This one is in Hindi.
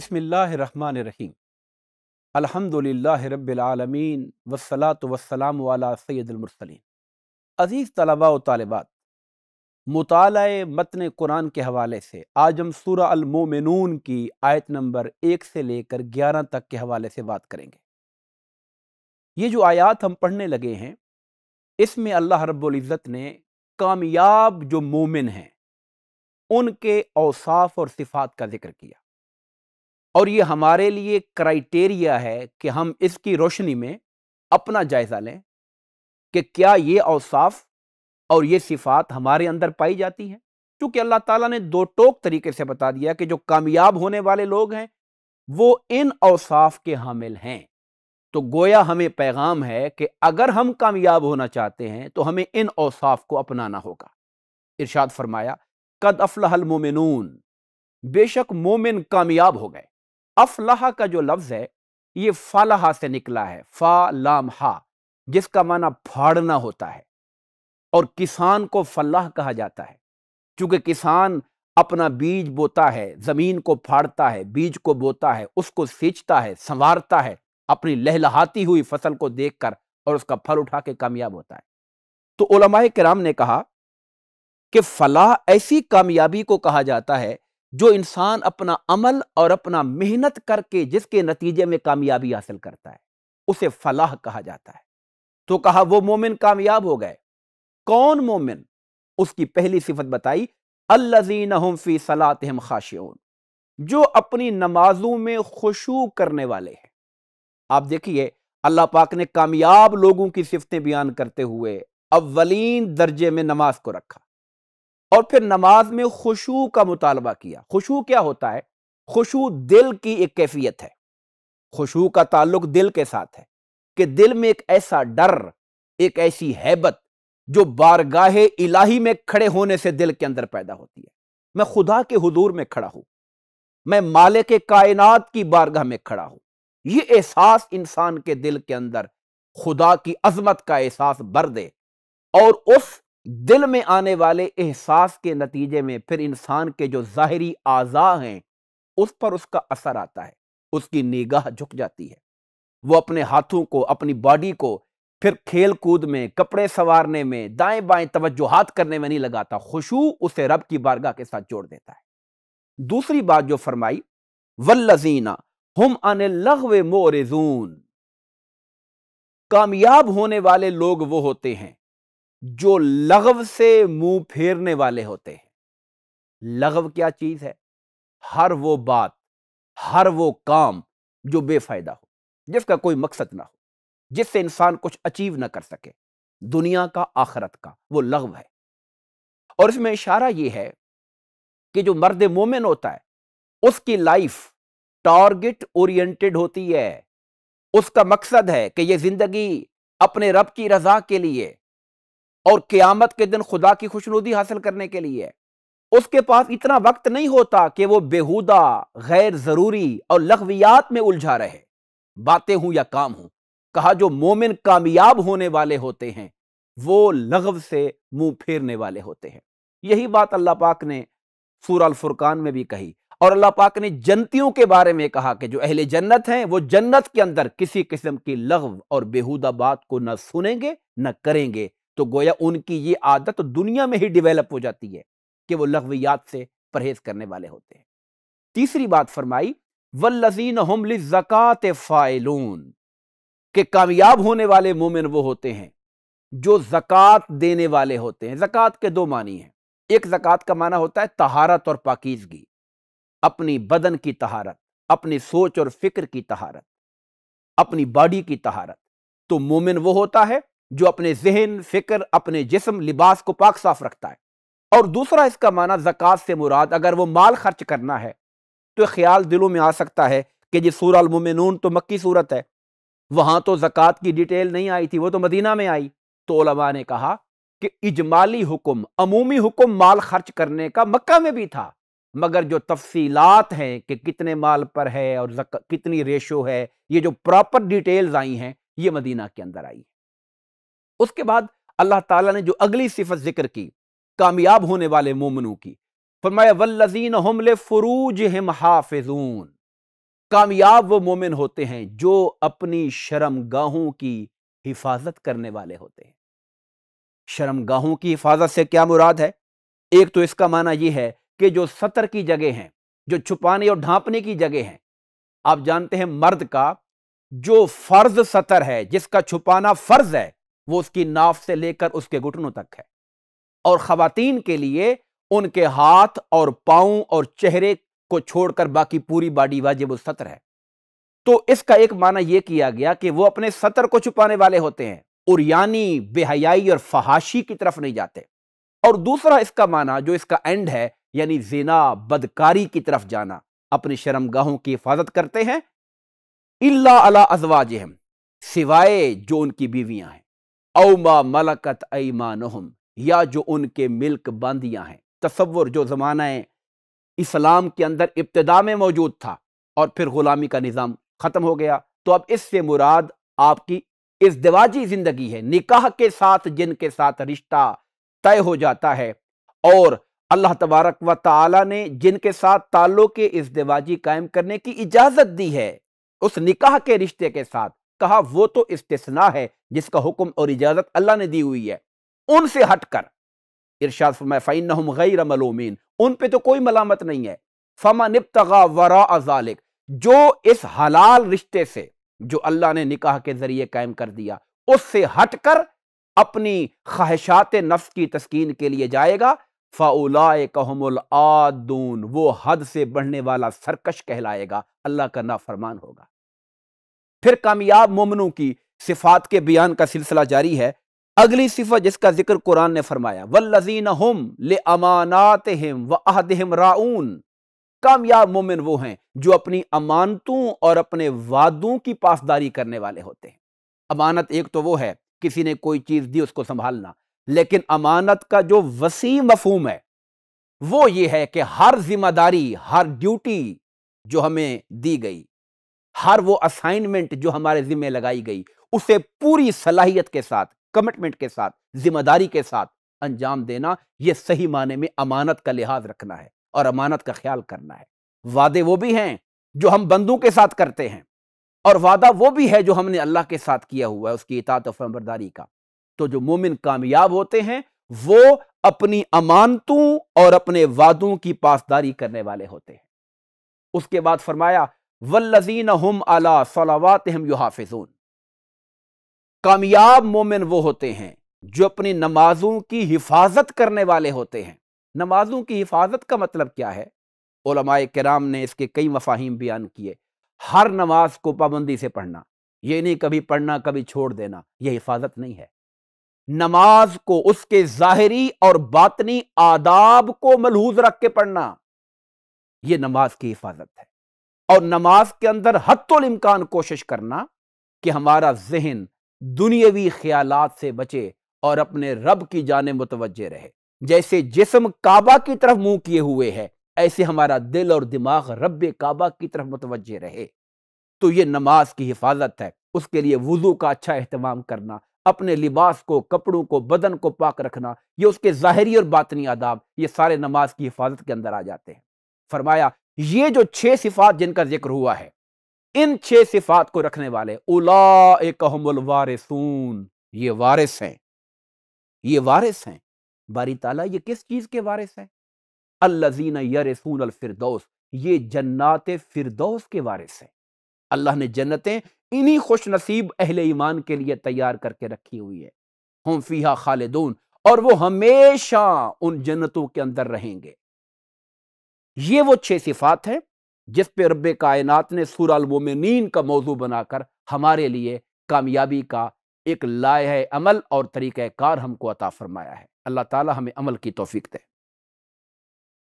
बसमीम अलहमदिल्ला रबालमीन वसलात वसलाम वाला सैदुलमरसलिन अज़ीज़ तलबा व तालबात मताल मतन कुरान के हवाले से आज हम सूरा अलमोमिनून की आयत नंबर एक से लेकर ग्यारह तक के हवाले से बात करेंगे ये जो आयात हम पढ़ने लगे हैं इसमें अल्लाह रब्ज़त ने कामयाब जो मोमिन हैं उनके औसाफ और सिफात का जिक्र किया और ये हमारे लिए क्राइटेरिया है कि हम इसकी रोशनी में अपना जायज़ा लें कि क्या ये अवसाफ और ये सिफात हमारे अंदर पाई जाती हैं क्योंकि अल्लाह ताला ने दो टोक तरीके से बता दिया कि जो कामयाब होने वाले लोग हैं वो इन अवसाफ के हामिल हैं तो गोया हमें पैगाम है कि अगर हम कामयाब होना चाहते हैं तो हमें इन अवसाफ को अपनाना होगा इरशाद फरमाया कद अफलहल मोमिनून बेशक मोमिन कामयाब हो गए अफलाह का जो लफ्ज़ है ये फलाहा से निकला है फा लाम हा जिसका माना फाड़ना होता है और किसान को फलाह कहा जाता है क्योंकि किसान अपना बीज बोता है ज़मीन को फाड़ता है बीज को बोता है उसको सींचता है संवारता है अपनी लहलहाती हुई फसल को देखकर और उसका फल उठा के कामयाब होता है तो ओलमाए कराम ने कहा कि फलाह ऐसी कामयाबी को कहा जाता है जो इंसान अपना अमल और अपना मेहनत करके जिसके नतीजे में कामयाबी हासिल करता है उसे फलाह कहा जाता है तो कहा वो मोमिन कामयाब हो गए कौन मोमिन उसकी पहली सिफत बताई अल्लाजीन फी सलात खाशियन जो अपनी नमाजों में खुशू करने वाले हैं आप देखिए अल्लाह पाक ने कामयाब लोगों की सिफतें बयान करते हुए अव्वलीन दर्जे में नमाज को रखा और फिर नमाज में खुशू का मुतालबा किया खुशू क्या होता है खुशू दिल की एक कैफियत है खुशू का ताल्लुक दिल के साथ है कि दिल में एक ऐसा डर एक ऐसी हैबत जो बारगाह इलाही में खड़े होने से दिल के अंदर पैदा होती है मैं खुदा के हुदूर में खड़ा हूं मैं माले के कायनात की बारगाह में खड़ा हूं यह एहसास इंसान के दिल के अंदर खुदा की अजमत का एहसास भर दे और उस दिल में आने वाले एहसास के नतीजे में फिर इंसान के जो ज़ाहरी आज़ा हैं उस पर उसका असर आता है उसकी निगाह झुक जाती है वो अपने हाथों को अपनी बॉडी को फिर खेल कूद में कपड़े संवारने में दाएं बाएं तवज्जोहात करने में नहीं लगाता खुशू उसे रब की बारगाह के साथ जोड़ देता है दूसरी बात जो फरमाई वल्लजीना हम अन लगव मोरेजून कामयाब होने वाले लोग वो होते हैं जो लगव से मुंह फेरने वाले होते हैं लगव क्या चीज है हर वो बात हर वो काम जो बेफायदा हो जिसका कोई मकसद ना हो जिससे इंसान कुछ अचीव ना कर सके दुनिया का आखरत का वो लगव है और इसमें इशारा यह है कि जो मर्द मोमिन होता है उसकी लाइफ टारगेट ओरिएंटेड होती है उसका मकसद है कि यह जिंदगी अपने रब की रजा के लिए और क्यामत के दिन खुदा की खुशनुदी हासिल करने के लिए उसके पास इतना वक्त नहीं होता कि वो बेहूदा गैर ज़रूरी और लघवियात में उलझा रहे बातें हूं या काम हूं कहा जो मोमिन कामयाब होने वाले होते हैं वो लघव से मुंह फेरने वाले होते हैं यही बात अल्लाह पाक ने सूर फुरकान में भी कही और अल्लाह पाक ने जन्तियों के बारे में कहा कि जो अहले जन्नत हैं वो जन्नत के अंदर किसी किस्म की लघव और बेहूदा बात को न सुनेंगे न करेंगे तो गोया उनकी ये आदत तो दुनिया में ही डिवेलप हो जाती है कि वो लघवियात से परहेज करने वाले होते हैं तीसरी बात फरमाई वल्लजीन हमल जक़ात फ़ाइलून के कामयाब होने वाले मोमिन वो होते हैं जो ज़क़़त देने वाले होते हैं ज़क़़त के दो मानी हैं एक ज़क़़त का माना होता है तहारत और पाकिजगी अपनी बदन की तहारत अपनी सोच और फिक्र की तहारत अपनी बॉडी की तहारत तो मोमिन वो होता है जो अपने जहन फिक्र अपने जिसम लिबास को पाक साफ रखता है और दूसरा इसका माना जक़ात से मुराद अगर वो माल खर्च करना है तो ख्याल दिलों में आ सकता है कि जी सूरमिन तो मक्की सूरत है वहाँ तो ज़क़़त की डिटेल नहीं आई थी वो तो मदीना में आई तो ने कहा कि इजमाली हुक्म अमूमी हुक्म माल खर्च करने का मक्का में भी था मगर जो तफसीलात हैं कि कितने माल पर है और कितनी रेशो है ये जो प्रॉपर डिटेल्स आई हैं ये मदीना के अंदर आई है उसके बाद अल्लाह ताला ने जो अगली सिफत जिक्र की कामयाब होने वाले मोमनों की फरमाया वल्लजीन हमले फरूज हिम हाफिजून कामयाब वो मोमिन होते हैं जो अपनी शर्मगाहों की हिफाजत करने वाले होते हैं शर्मगाहों की हिफाजत से क्या मुराद है एक तो इसका माना यह है कि जो सतर की जगह है जो छुपाने और ढांपने की जगह है आप जानते हैं मर्द का जो फर्ज सतर है जिसका छुपाना फर्ज है वो उसकी नाफ से लेकर उसके घुटनों तक है और खातन के लिए उनके हाथ और पाओ और चेहरे को छोड़कर बाकी पूरी बॉडी वाजिब सतर है तो इसका एक माना यह किया गया कि वो अपने सतर को छुपाने वाले होते हैं और यानी बेहयाई और फहाशी की तरफ नहीं जाते और दूसरा इसका माना जो इसका एंड है यानी जिना बदकारी की तरफ जाना अपनी शर्मगाहों की हिफाजत करते हैं इल्ला अला अजवाज सिवाय जो उनकी बीवियां हैं अवमा मलकत ऐमान या जो उनके मिल्क बंदियाँ हैं तस्वुर जो ज़माना इस्लाम के अंदर इब्तदा में मौजूद था और फिर ग़ुलामी का निज़ाम ख़त्म हो गया तो अब इससे मुराद आपकी इस दिवाजी ज़िंदगी है निकाह के साथ जिनके साथ रिश्ता तय हो जाता है और अल्लाह तबारक व ताला ने जिनके साथ ताल्लुक़ इस दिवाजी कायम करने की इजाज़त दी है उस निकाह के रिश्ते के साथ कहा वो तो इस्तना है जिसका हुक्म और इजाज़त अल्लाह ने दी हुई है उनसे हटकर इरशाद फरमाया फ़ैन गैर मलोमीन उन पर तो कोई मलामत नहीं है फमा निबतगा वरा अजालिक जो इस हलाल रिश्ते से जो अल्लाह ने निकाह के ज़रिए कायम कर दिया उससे हटकर अपनी ख्वाहिशात नफ्स की तस्कीन के लिए जाएगा फ़ाउलाए कहमुल आदून वो हद से बढ़ने वाला सरकश कहलाएगा अल्लाह का नाफरमान होगा फिर कामयाब मोमनों की सिफात के बयान का सिलसिला जारी है अगली सिफत जिसका जिक्र कुरान ने फरमाया वल्लजीन हम ले अमानात हिम व अहदहम राउन कामयाब मोमिन वो हैं जो अपनी अमानतों और अपने वादों की पासदारी करने वाले होते हैं अमानत एक तो वो है किसी ने कोई चीज़ दी उसको संभालना लेकिन अमानत का जो वसी मफहम है वो ये है कि हर जिम्मेदारी हर ड्यूटी जो हमें दी गई हर वो असाइनमेंट जो हमारे जिम्मे लगाई गई उसे पूरी सलाहियत के साथ कमिटमेंट के साथ जिम्मेदारी के साथ अंजाम देना यह सही माने में अमानत का लिहाज रखना है और अमानत का ख्याल करना है वादे वो भी हैं जो हम बंदों के साथ करते हैं और वादा वो भी है जो हमने अल्लाह के साथ किया हुआ है उसकी इतात और फरबरदारी का तो जो मोमिन कामयाब होते हैं वो अपनी अमानतों और अपने वादों की पासदारी करने वाले होते हैं उसके बाद फरमाया वल्लजीन हम अला सलावात युहाफिजून कामयाब मोमिन वो होते हैं जो अपनी नमाजों की हिफाजत करने वाले होते हैं नमाजों की हिफाजत का मतलब क्या है ओलमाए कराम ने इसके कई मफाहिम बयान किए हर नमाज को पाबंदी से पढ़ना ये नहीं कभी पढ़ना कभी छोड़ देना यह हिफाजत नहीं है नमाज को उसके ज़ाहरी और बातनी आदाब को मलहूज रख के पढ़ना यह नमाज की हिफाजत है और नमाज के अंदर हतमकान कोशिश करना कि हमारा जहन दुनियावी ख्याल से बचे और अपने रब की जाने मुतवजे रहे जैसे जिसम काबा की तरफ मुंह किए हुए है ऐसे हमारा दिल और दिमाग रब काबा की तरफ मुतवजे रहे तो ये नमाज की हिफाजत है उसके लिए वजू का अच्छा अहतमाम करना अपने लिबास को कपड़ों को बदन को पाक रखना ये उसके ज़ाहरी और बातनी आदाब ये सारे नमाज की हिफाजत के अंदर आ जाते हैं फरमाया ये जो छह सिफात जिनका जिक्र हुआ है इन छह सिफात को रखने वाले उला वारिसून ये वारिस हैं ये वारिस हैं बारी ताला ये किस चीज के वारिस हैं अल्लाजीन अल अलफिरदौस ये जन्नात फिरदौस के वारिस हैं अल्लाह ने जन्नतें इन्हीं खुश नसीब अहल ईमान के लिए तैयार करके रखी हुई है हम फीहा खालिदून और वो हमेशा उन जन्नतों के अंदर रहेंगे ये वो छह सिफात हैं जिस पे रब कायनात ने सूरमिन का मौजू बनाकर हमारे लिए कामयाबी का एक लाए अमल और तरीक़ार हमको अता फरमाया है अल्लाह ताला हमें अमल की तोफ़ी दे